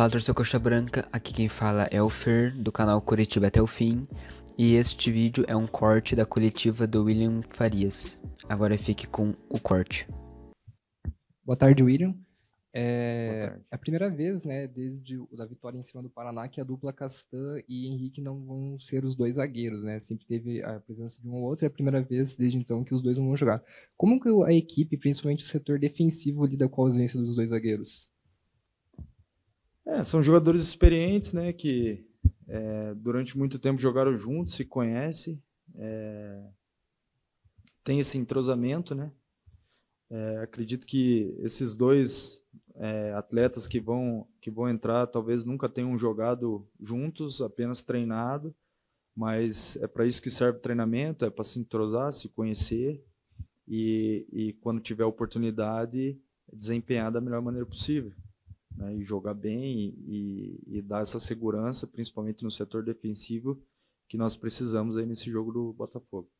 Fala torcedor Coxa Branca, aqui quem fala é o Fer do canal Curitiba até o fim e este vídeo é um corte da coletiva do William Farias. Agora fique com o corte. Boa tarde, William. É, é a primeira vez, né, desde a da vitória em cima do Paraná, que a dupla Castan e Henrique não vão ser os dois zagueiros, né? Sempre teve a presença de um ou outro, é a primeira vez desde então que os dois não vão jogar. Como que a equipe, principalmente o setor defensivo, lida com a ausência dos dois zagueiros? É, são jogadores experientes, né? Que é, durante muito tempo jogaram juntos, se conhecem, é, tem esse entrosamento, né? É, acredito que esses dois é, atletas que vão que vão entrar talvez nunca tenham jogado juntos, apenas treinado, mas é para isso que serve o treinamento, é para se entrosar, se conhecer e, e quando tiver oportunidade desempenhar da melhor maneira possível né, e jogar bem e, e, dar essa segurança, principalmente no setor defensivo, que nós precisamos aí nesse jogo do Botafogo.